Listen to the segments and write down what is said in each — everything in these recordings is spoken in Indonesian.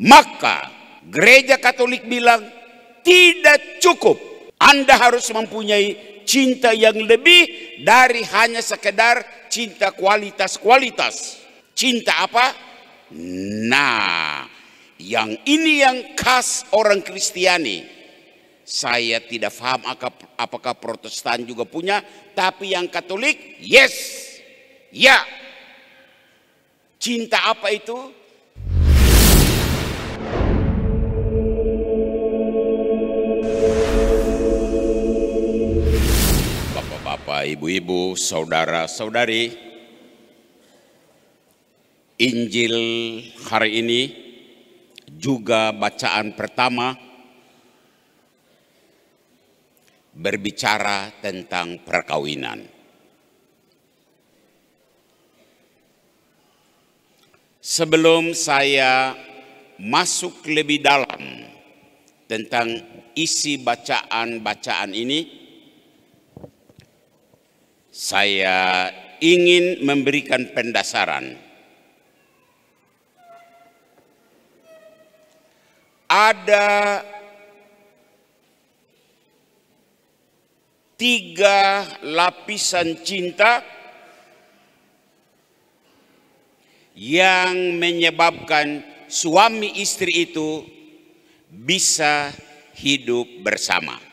Maka gereja Katolik bilang tidak cukup. Anda harus mempunyai cinta yang lebih dari hanya sekedar cinta kualitas-kualitas. Cinta apa? Nah, yang ini yang khas orang Kristiani. Saya tidak faham apakah Protestan juga punya, tapi yang Katolik, yes. Ya. Cinta apa itu? Bapak, Ibu-ibu, saudara-saudari, Injil hari ini juga bacaan pertama berbicara tentang perkawinan. Sebelum saya masuk lebih dalam tentang isi bacaan-bacaan ini, saya ingin memberikan pendasaran. Ada tiga lapisan cinta yang menyebabkan suami istri itu bisa hidup bersama.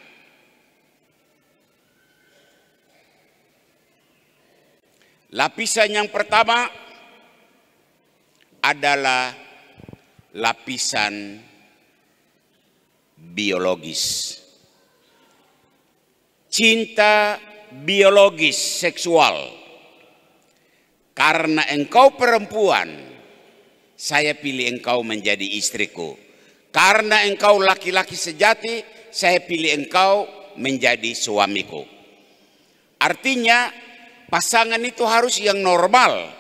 Lapisan yang pertama adalah lapisan biologis. Cinta biologis seksual. Karena engkau perempuan, saya pilih engkau menjadi istriku. Karena engkau laki-laki sejati, saya pilih engkau menjadi suamiku. Artinya pasangan itu harus yang normal.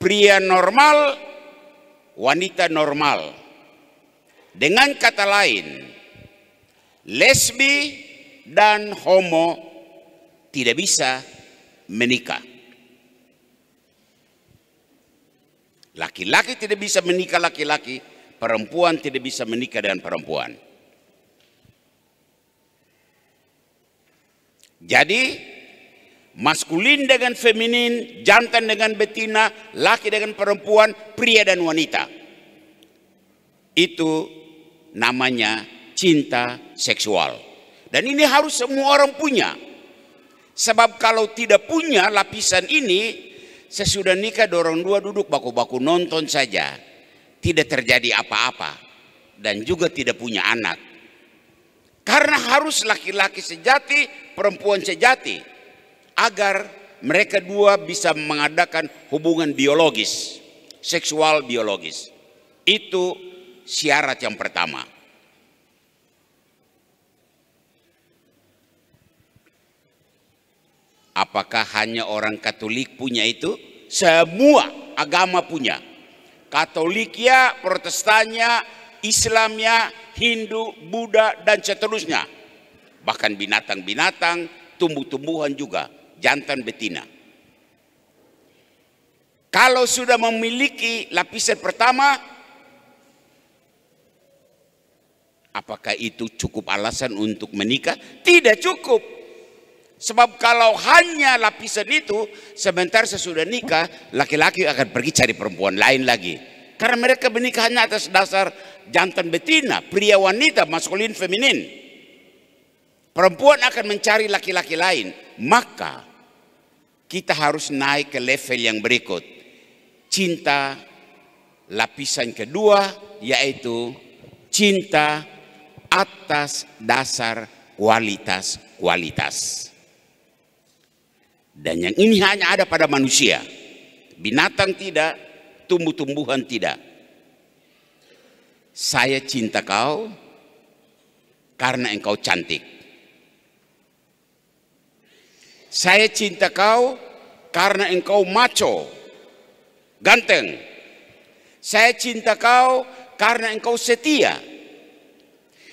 Pria normal, wanita normal. Dengan kata lain, lesbi dan homo tidak bisa menikah. Laki-laki tidak bisa menikah laki-laki, perempuan tidak bisa menikah dengan perempuan. Jadi maskulin dengan feminin, jantan dengan betina, laki dengan perempuan, pria dan wanita. Itu namanya cinta seksual. Dan ini harus semua orang punya. Sebab kalau tidak punya lapisan ini, sesudah nikah dorong dua duduk baku-baku nonton saja. Tidak terjadi apa-apa. Dan juga tidak punya anak. Karena harus laki-laki sejati, perempuan sejati agar mereka dua bisa mengadakan hubungan biologis, seksual biologis. Itu syarat yang pertama. Apakah hanya orang Katolik punya itu? Semua agama punya. Katolik ya, Protestannya, ya, Hindu, Buddha, dan seterusnya. Bahkan binatang-binatang, tumbuh-tumbuhan juga jantan betina. Kalau sudah memiliki lapisan pertama, apakah itu cukup alasan untuk menikah? Tidak cukup. Sebab kalau hanya lapisan itu, sebentar sesudah nikah, laki-laki akan pergi cari perempuan lain lagi. Karena mereka menikah hanya atas dasar jantan betina, pria wanita, maskulin, feminin. Perempuan akan mencari laki-laki lain. Maka kita harus naik ke level yang berikut. Cinta lapisan kedua yaitu cinta atas dasar kualitas-kualitas. Dan yang ini hanya ada pada manusia. Binatang tidak, tumbuh-tumbuhan tidak. Saya cinta kau karena engkau cantik. Saya cinta kau karena engkau maco, ganteng. Saya cinta kau karena engkau setia.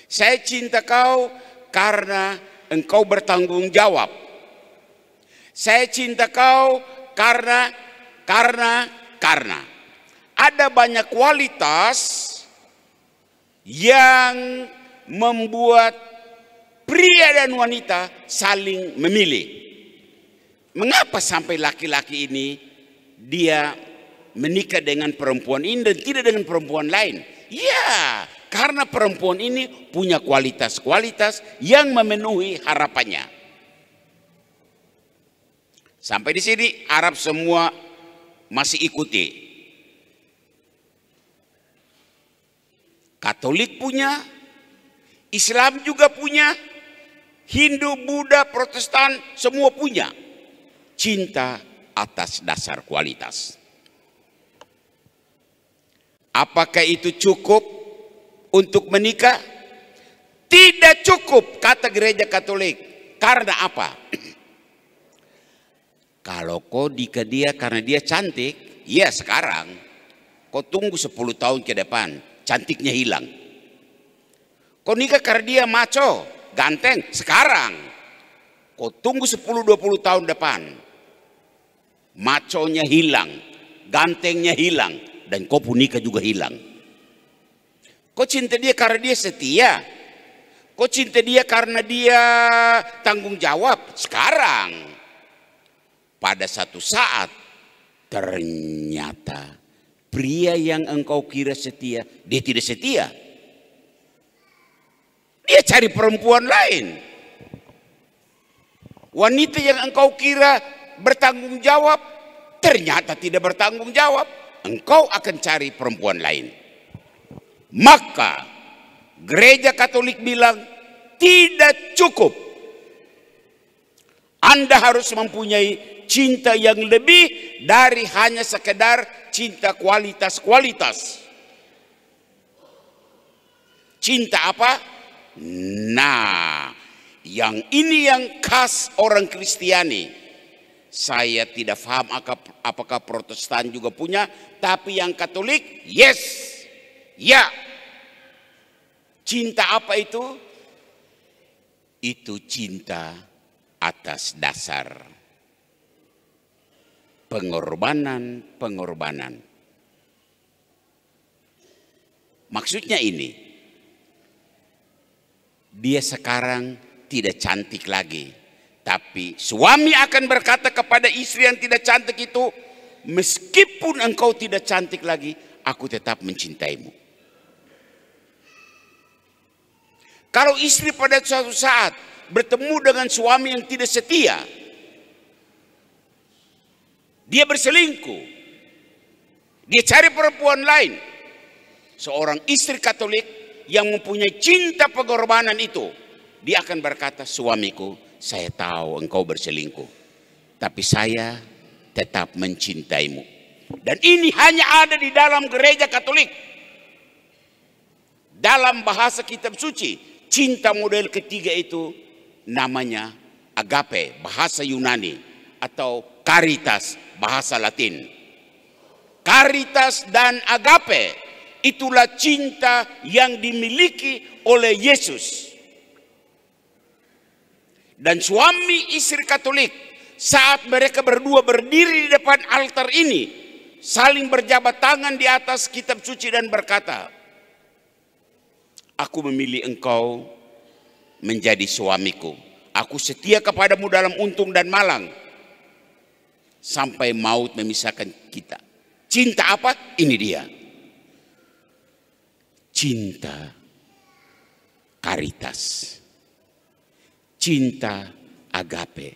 Saya cinta kau karena engkau bertanggung jawab. Saya cinta kau karena karena karena ada banyak kualitas yang membuat pria dan wanita saling memilih mengapa sampai laki-laki ini dia menikah dengan perempuan ini dan tidak dengan perempuan lain? Ya, karena perempuan ini punya kualitas-kualitas yang memenuhi harapannya. Sampai di sini Arab semua masih ikuti. Katolik punya, Islam juga punya, Hindu, Buddha, Protestan semua punya cinta atas dasar kualitas. Apakah itu cukup untuk menikah? Tidak cukup, kata gereja Katolik. Karena apa? Kalau kau nikah dia karena dia cantik, ya sekarang. Kau tunggu 10 tahun ke depan, cantiknya hilang. Kau nikah karena dia maco, ganteng, sekarang. Kau tunggu 10-20 tahun depan, maconya hilang, gantengnya hilang, dan kau pun nikah juga hilang. Kau cinta dia karena dia setia. Kau cinta dia karena dia tanggung jawab. Sekarang, pada satu saat, ternyata pria yang engkau kira setia, dia tidak setia. Dia cari perempuan lain. Wanita yang engkau kira bertanggung jawab, ternyata tidak bertanggung jawab, engkau akan cari perempuan lain. Maka gereja Katolik bilang tidak cukup. Anda harus mempunyai cinta yang lebih dari hanya sekedar cinta kualitas-kualitas. Cinta apa? Nah, yang ini yang khas orang Kristiani. Saya tidak faham apakah Protestan juga punya, tapi yang Katolik, yes, ya. Cinta apa itu? Itu cinta atas dasar pengorbanan-pengorbanan. Maksudnya ini, dia sekarang tidak cantik lagi tapi suami akan berkata kepada istri yang tidak cantik itu, meskipun engkau tidak cantik lagi, aku tetap mencintaimu. Kalau istri pada suatu saat bertemu dengan suami yang tidak setia, dia berselingkuh, dia cari perempuan lain. Seorang istri Katolik yang mempunyai cinta pengorbanan itu, dia akan berkata, "Suamiku, saya tahu engkau berselingkuh. Tapi saya tetap mencintaimu. Dan ini hanya ada di dalam gereja katolik. Dalam bahasa kitab suci, cinta model ketiga itu namanya agape, bahasa Yunani. Atau karitas bahasa latin. Karitas dan agape, itulah cinta yang dimiliki oleh Yesus dan suami istri Katolik saat mereka berdua berdiri di depan altar ini saling berjabat tangan di atas kitab suci dan berkata Aku memilih engkau menjadi suamiku aku setia kepadamu dalam untung dan malang sampai maut memisahkan kita cinta apa ini dia cinta karitas Cinta agape.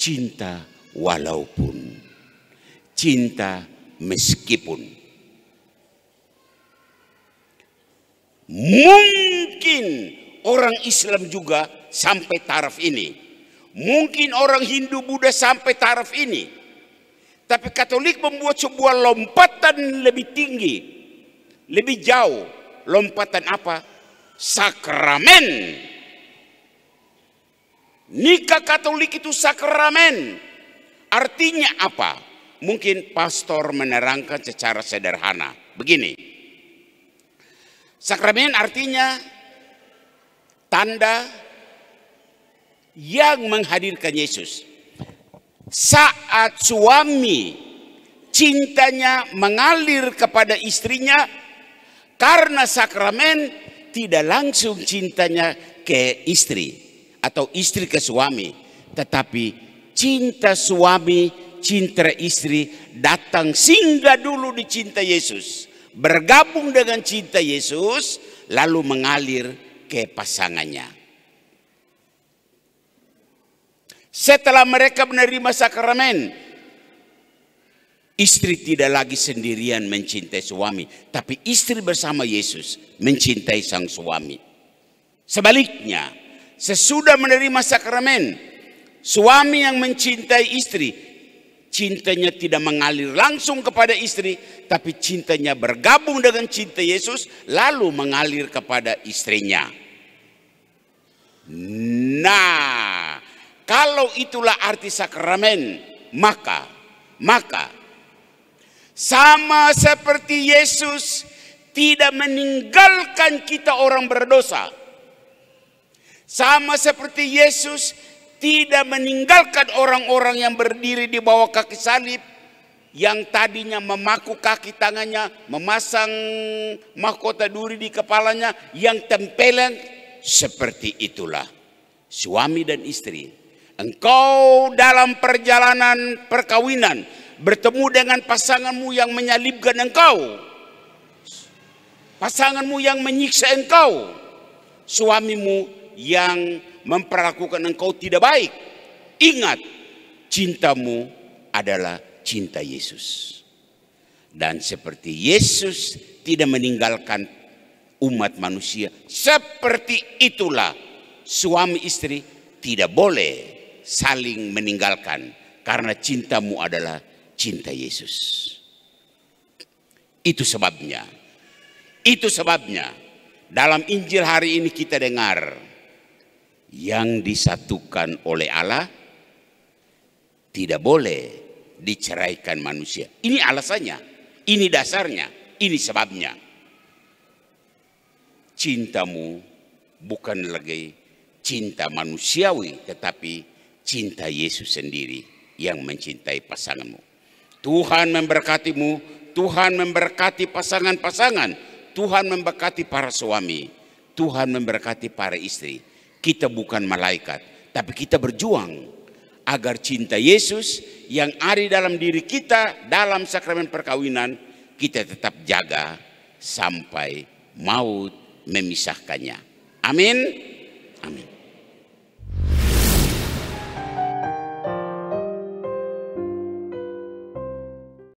Cinta walaupun. Cinta meskipun. Mungkin orang Islam juga sampai taraf ini. Mungkin orang Hindu Buddha sampai taraf ini. Tapi Katolik membuat sebuah lompatan lebih tinggi. Lebih jauh. Lompatan apa? Sakramen. Nikah Katolik itu sakramen. Artinya apa? Mungkin pastor menerangkan secara sederhana. Begini. Sakramen artinya tanda yang menghadirkan Yesus. Saat suami cintanya mengalir kepada istrinya karena sakramen tidak langsung cintanya ke istri atau istri ke suami, tetapi cinta suami, cinta istri datang singgah dulu di cinta Yesus, bergabung dengan cinta Yesus, lalu mengalir ke pasangannya. Setelah mereka menerima sakramen, istri tidak lagi sendirian mencintai suami, tapi istri bersama Yesus mencintai sang suami. Sebaliknya, sesudah menerima sakramen, suami yang mencintai istri, cintanya tidak mengalir langsung kepada istri, tapi cintanya bergabung dengan cinta Yesus, lalu mengalir kepada istrinya. Nah, kalau itulah arti sakramen, maka, maka, sama seperti Yesus tidak meninggalkan kita orang berdosa sama seperti Yesus tidak meninggalkan orang-orang yang berdiri di bawah kaki salib yang tadinya memaku kaki tangannya, memasang mahkota duri di kepalanya, yang tempelan seperti itulah suami dan istri. Engkau dalam perjalanan perkawinan bertemu dengan pasanganmu yang menyalibkan engkau, pasanganmu yang menyiksa engkau, suamimu yang memperlakukan engkau tidak baik. Ingat, cintamu adalah cinta Yesus. Dan seperti Yesus tidak meninggalkan umat manusia, seperti itulah suami istri tidak boleh saling meninggalkan karena cintamu adalah cinta Yesus. Itu sebabnya. Itu sebabnya dalam Injil hari ini kita dengar yang disatukan oleh Allah tidak boleh diceraikan manusia. Ini alasannya, ini dasarnya, ini sebabnya. Cintamu bukan lagi cinta manusiawi tetapi cinta Yesus sendiri yang mencintai pasanganmu. Tuhan memberkatimu, Tuhan memberkati pasangan-pasangan, Tuhan memberkati para suami, Tuhan memberkati para istri. Kita bukan malaikat, tapi kita berjuang agar cinta Yesus yang ada dalam diri kita dalam sakramen perkawinan kita tetap jaga sampai maut memisahkannya. Amin. Amin.